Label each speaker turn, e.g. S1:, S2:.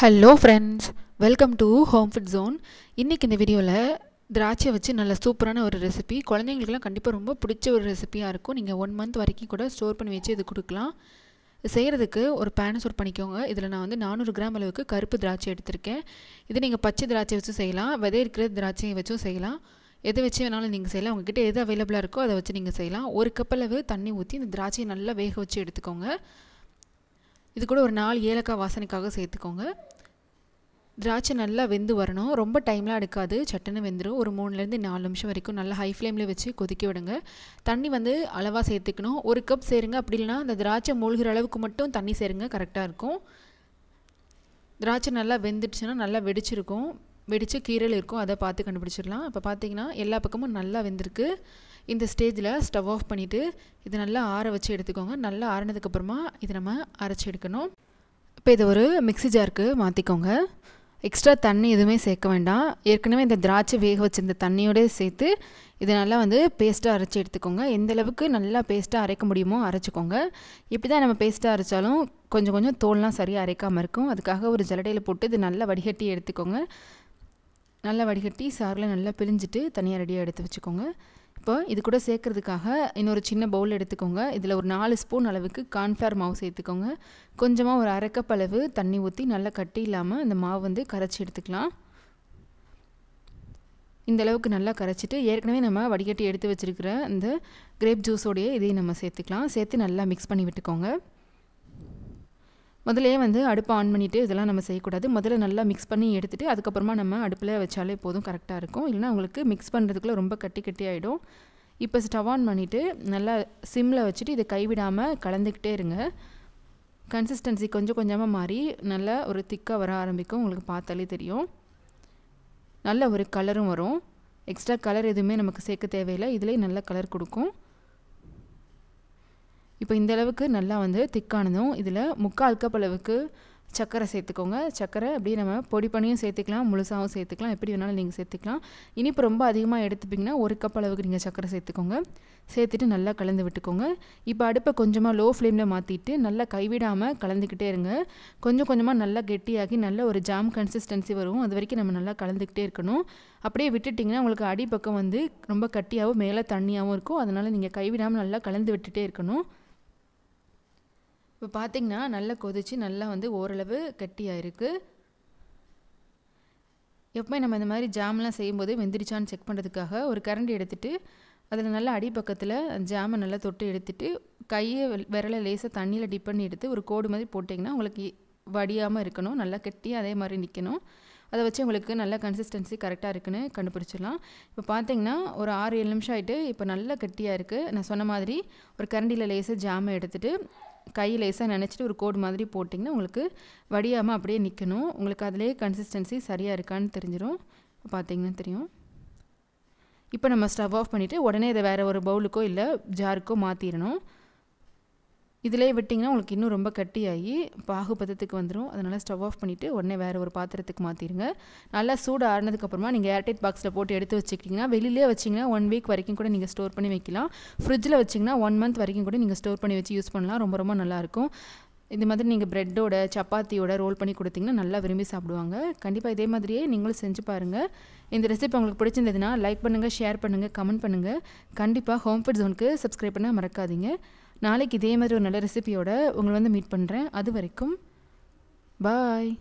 S1: hello friends welcome to home food zone இன்றைக்கி இந்த வீடியோவில் திராட்சை வச்சு நல்ல சூப்பரான ஒரு ரெசிபி குழந்தைங்களுக்குலாம் கண்டிப்பாக ரொம்ப பிடிச்ச ஒரு ரெசிபியாக இருக்கும் நீங்கள் ஒன் மந்த் வரைக்கும் கூட ஸ்டோர் பண்ணி வச்சு இது கொடுக்கலாம் செய்கிறதுக்கு ஒரு பேனை சூட் பண்ணிக்கோங்க இதில் நான் வந்து நானூறு கிராம் அளவுக்கு கருப்பு திராட்சை எடுத்திருக்கேன் இது நீங்கள் பச்சை திராட்சை வச்சும் செய்யலாம் விதை இருக்கிற திராட்சையை வச்சும் செய்யலாம் எதை வச்சு வேணாலும் நீங்கள் செய்யலாம் உங்ககிட்ட எது அவைலபிளாக இருக்கோ அதை வச்சு நீங்கள் செய்யலாம் ஒரு கப் அளவு தண்ணி ஊற்றி இந்த திராட்சையை நல்லா வேக வச்சு எடுத்துக்கோங்க இது கூட ஒரு நாலு ஏலக்காய் வாசனைக்காக சேர்த்துக்கோங்க திராட்சை நல்லா வெந்து வரணும் ரொம்ப டைம்லாம் எடுக்காது சட்டுன்னு வெந்துடும் ஒரு மூணுலேருந்து நாலு நிமிஷம் வரைக்கும் நல்லா ஹை ஃப்ளேமில் வச்சு கொதிக்க விடுங்க தண்ணி வந்து அளவாக சேர்த்துக்கணும் ஒரு கப் சேருங்க அப்படி இல்லைனா அந்த திராட்சை மூழ்கிற அளவுக்கு மட்டும் தண்ணி சேருங்க கரெக்டாக இருக்கும் திராட்சை நல்லா வெந்துடுச்சுன்னா நல்லா வெடிச்சிருக்கும் வெடித்து கீரல் இருக்கும் அதை பார்த்து கண்டுபிடிச்சிடலாம் இப்போ பார்த்தீங்கன்னா எல்லா பக்கமும் நல்லா வெந்திருக்கு இந்த ஸ்டேஜில் ஸ்டவ் ஆஃப் பண்ணிவிட்டு இது நல்லா ஆற வச்சு எடுத்துக்கோங்க நல்லா ஆறினதுக்கப்புறமா இதை நம்ம அரைச்சி எடுக்கணும் இப்போ இதை ஒரு மிக்சி ஜாருக்கு மாற்றிக்கோங்க எக்ஸ்ட்ரா தண்ணி எதுவுமே சேர்க்க வேண்டாம் ஏற்கனவே இந்த திராட்சை வேக வச்சுருந்த தண்ணியோடய சேர்த்து இது நல்லா வந்து பேஸ்ட்டாக அரைச்சி எடுத்துக்கோங்க எந்த அளவுக்கு நல்லா பேஸ்ட்டாக அரைக்க முடியுமோ அரைச்சிக்கோங்க இப்படி தான் நம்ம பேஸ்ட்டாக அரைச்சாலும் கொஞ்சம் கொஞ்சம் தோல்லாம் சரியாக அரைக்காமல் இருக்கும் அதுக்காக ஒரு ஜலடையில் போட்டு இது நல்லா வடிகட்டி எடுத்துக்கோங்க நல்லா வடிகட்டி சாரில் நல்லா பிழிஞ்சிட்டு தனியாக ரெடியாக எடுத்து வச்சுக்கோங்க இப்போ இது கூட சேர்க்குறதுக்காக இன்னொரு சின்ன பவுல் எடுத்துக்கோங்க இதில் ஒரு நாலு ஸ்பூன் அளவுக்கு கார்ன்ஃப்ளவர் மாவு சேர்த்துக்கோங்க கொஞ்சமாக ஒரு அரைக்கப் அளவு தண்ணி ஊற்றி நல்லா கட்டி இல்லாமல் இந்த மாவு வந்து கரைச்சி எடுத்துக்கலாம் இந்த அளவுக்கு நல்லா கரைச்சிட்டு ஏற்கனவே நம்ம வடிகட்டி எடுத்து வச்சுருக்கிற இந்த கிரேப் ஜூஸோடையே இதையும் நம்ம சேர்த்துக்கலாம் சேர்த்து நல்லா மிக்ஸ் பண்ணி விட்டுக்கோங்க முதல்லையே வந்து அடுப்பு ஆன் பண்ணிவிட்டு இதெல்லாம் நம்ம செய்யக்கூடாது முதல்ல நல்லா மிக்ஸ் பண்ணி எடுத்துகிட்டு அதுக்கப்புறமா நம்ம அடுப்பில் வச்சாலே போதும் கரெக்டாக இருக்கும் இல்லைனா உங்களுக்கு மிக்ஸ் பண்ணுறதுக்குள்ளே ரொம்ப கட்டி கட்டி ஆகிடும் இப்போ ஸ்டவ் ஆன் பண்ணிவிட்டு நல்லா சிம்மில் வச்சுட்டு இதை கைவிடாமல் கலந்துக்கிட்டே இருங்க கன்சிஸ்டன்சி கொஞ்சம் கொஞ்சமாக மாறி நல்லா ஒரு திக்காக வர ஆரம்பிக்கும் உங்களுக்கு பார்த்தாலே தெரியும் நல்ல ஒரு கலரும் வரும் எக்ஸ்ட்ரா கலர் எதுவுமே நமக்கு சேர்க்க தேவையில்லை இதிலே நல்ல கலர் கொடுக்கும் இப்போ இந்தளவுக்கு நல்லா வந்து திக்கானதும் இதில் முக்கால் கப் அளவுக்கு சர்க்கரை சேர்த்துக்கோங்க சர்க்கரை அப்படியே நம்ம பொடி பண்ணியும் சேர்த்துக்கலாம் முழுசாகவும் சேர்த்துக்கலாம் எப்படி வேணாலும் நீங்கள் சேர்த்துக்கலாம் இனிப்பு ரொம்ப அதிகமாக எடுத்துப்பீங்கன்னா ஒரு கப் அளவுக்கு நீங்கள் சர்க்கரை சேர்த்துக்கோங்க சேர்த்துட்டு நல்லா கலந்து விட்டுக்கோங்க இப்போ அடுப்பை கொஞ்சமாக லோ ஃப்ளேமில் மாற்றிட்டு நல்லா கைவிடாமல் கலந்துக்கிட்டே இருங்க கொஞ்சம் கொஞ்சமாக நல்லா கெட்டியாகி நல்ல ஒரு ஜாம் கன்சிஸ்டன்சி வரும் அது வரைக்கும் நம்ம நல்லா கலந்துக்கிட்டே இருக்கணும் அப்படியே விட்டுட்டிங்கன்னா உங்களுக்கு அடிப்பக்கம் வந்து ரொம்ப கட்டியாகவும் மேலே தண்ணியாகவும் இருக்கும் அதனால் நீங்கள் கைவிடாமல் நல்லா கலந்து விட்டுகிட்டே இருக்கணும் இப்போ பார்த்திங்கன்னா நல்லா கொதித்து நல்லா வந்து ஓரளவு கட்டியாக இருக்குது எப்போயுமே நம்ம இந்த மாதிரி ஜாம்லாம் செய்யும்போது வெந்திரிச்சான்னு செக் பண்ணுறதுக்காக ஒரு கரண்டி எடுத்துகிட்டு அதில் நல்லா அடிப்பக்கத்தில் ஜாமை நல்லா தொட்டு எடுத்துகிட்டு கையை விரலை லேசாக தண்ணியில் டிப் பண்ணி எடுத்து ஒரு கோடு மாதிரி போட்டிங்கன்னா உங்களுக்கு வடியாமல் இருக்கணும் நல்லா கட்டி அதே மாதிரி நிற்கணும் அதை வச்சு உங்களுக்கு நல்ல கன்சிஸ்டன்சி கரெக்டாக இருக்குன்னு கண்டுபிடிச்சிடலாம் இப்போ பார்த்தீங்கன்னா ஒரு ஆறு ஏழு நிமிஷம் ஆகிட்டு இப்போ நல்லா கெட்டியாக இருக்குது நான் சொன்ன மாதிரி ஒரு கரண்டியில் லேசாக ஜாமை எடுத்துகிட்டு கை லேசாக நினச்சிட்டு ஒரு கோடு மாதிரி போட்டிங்கன்னா உங்களுக்கு வடியாமல் அப்படியே நிற்கணும் உங்களுக்கு அதிலே கன்சிஸ்டன்சி சரியாக இருக்கான்னு தெரிஞ்சிடும் பார்த்தீங்கன்னா தெரியும் இப்போ நம்ம ஸ்டவ் ஆஃப் பண்ணிவிட்டு உடனே இதை வேறு ஒரு பவுலுக்கோ இல்லை ஜாருக்கோ மாற்றிடணும் இதிலே விட்டிங்கன்னா உங்களுக்கு இன்னும் ரொம்ப கட்டியாகி பாகு பதத்துக்கு வந்துடும் அதனால் ஸ்டவ் ஆஃப் பண்ணிவிட்டு உடனே வேறு ஒரு பாத்திரத்துக்கு மாற்றிடுங்க நல்லா சூடு ஆறினதுக்கப்புறமா நீங்கள் ஏர்டைட் பாக்ஸில் போட்டு எடுத்து வச்சுக்கிட்டிங்கன்னா வெளியிலே வச்சிங்கன்னா ஒன் வீக் வரைக்கும் கூட நீங்கள் ஸ்டோர் பண்ணி வைக்கலாம் ஃப்ரிட்ஜில் வச்சிங்கன்னா ஒன் மந்த் வரைக்கும் கூட நீங்கள் ஸ்டோர் பண்ணி வச்சு யூஸ் பண்ணலாம் ரொம்ப ரொம்ப நல்லாயிருக்கும் இது மாதிரி நீங்கள் ப்ரெட்டோட சப்பாத்தியோட ரோல் பண்ணி கொடுத்தீங்கன்னா நல்லா விரும்பி சாப்பிடுவாங்க கண்டிப்பாக இதே மாதிரியே நீங்களும் செஞ்சு பாருங்கள் இந்த ரெசிபி உங்களுக்கு பிடிச்சிருந்ததுன்னா லைக் பண்ணுங்கள் ஷேர் பண்ணுங்கள் கமெண்ட் பண்ணுங்கள் கண்டிப்பாக ஹோம் ஃபுட் ஜோனுக்கு சப்ஸ்கிரைப் பண்ண மறக்காதீங்க நாளைக்கு இதே மாதிரி ஒரு நல்ல ரெசிபியோட உங்களை வந்து மீட் பண்ணுறேன் அது வரைக்கும் பாய்